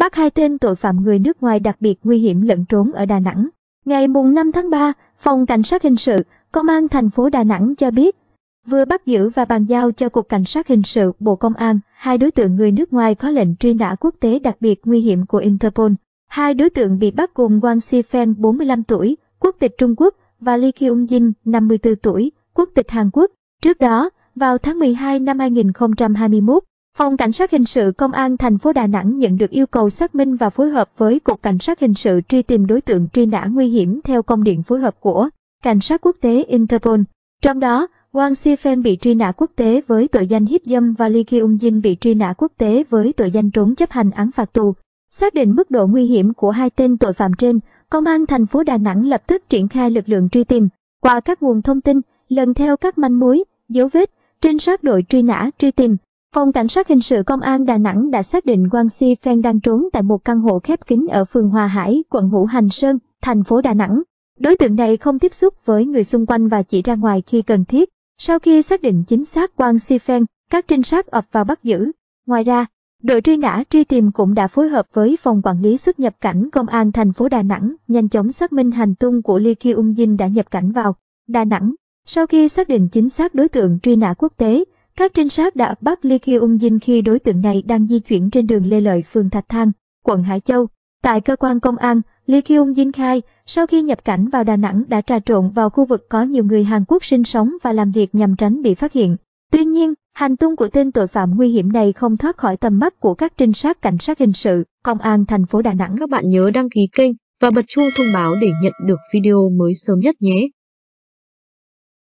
bắt hai tên tội phạm người nước ngoài đặc biệt nguy hiểm lẫn trốn ở Đà Nẵng. Ngày mùng 5 tháng 3, Phòng Cảnh sát Hình sự, Công an thành phố Đà Nẵng cho biết, vừa bắt giữ và bàn giao cho Cục Cảnh sát Hình sự Bộ Công an hai đối tượng người nước ngoài có lệnh truy nã quốc tế đặc biệt nguy hiểm của Interpol. Hai đối tượng bị bắt gồm Wang Sifeng 45 tuổi, quốc tịch Trung Quốc và Lee Kyung Jin 54 tuổi, quốc tịch Hàn Quốc. Trước đó, vào tháng 12 năm 2021, Phòng Cảnh sát Hình sự Công an thành phố Đà Nẵng nhận được yêu cầu xác minh và phối hợp với Cục Cảnh sát Hình sự truy tìm đối tượng truy nã nguy hiểm theo công điện phối hợp của Cảnh sát Quốc tế Interpol. Trong đó, Wang Sifeng bị truy nã quốc tế với tội danh hiếp dâm và Lee Ki-ung Jin bị truy nã quốc tế với tội danh trốn chấp hành án phạt tù. Xác định mức độ nguy hiểm của hai tên tội phạm trên, Công an thành phố Đà Nẵng lập tức triển khai lực lượng truy tìm. Qua các nguồn thông tin, lần theo các manh mối, dấu vết, trinh sát đội truy nã truy tìm, Phòng Cảnh sát Hình sự Công an Đà Nẵng đã xác định Quang Si Phen đang trốn tại một căn hộ khép kín ở phường Hòa Hải, quận Hữu Hành Sơn, thành phố Đà Nẵng. Đối tượng này không tiếp xúc với người xung quanh và chỉ ra ngoài khi cần thiết. Sau khi xác định chính xác Quang Si Phen, các trinh sát ập vào bắt giữ. Ngoài ra, đội truy nã truy tìm cũng đã phối hợp với phòng quản lý xuất nhập cảnh Công an thành phố Đà Nẵng nhanh chóng xác minh hành tung của Lee Ki Ung Jin đã nhập cảnh vào Đà Nẵng. Sau khi xác định chính xác đối tượng truy nã quốc tế, các trinh sát đã bắt Lee ki Ung Dinh khi đối tượng này đang di chuyển trên đường Lê Lợi, phường Thạch Thang, quận Hải Châu. Tại cơ quan công an, Lee ki Ung Dinh khai, sau khi nhập cảnh vào Đà Nẵng đã trà trộn vào khu vực có nhiều người Hàn Quốc sinh sống và làm việc nhằm tránh bị phát hiện. Tuy nhiên, hành tung của tên tội phạm nguy hiểm này không thoát khỏi tầm mắt của các trinh sát cảnh sát hình sự, công an thành phố Đà Nẵng. Các bạn nhớ đăng ký kênh và bật chuông thông báo để nhận được video mới sớm nhất nhé.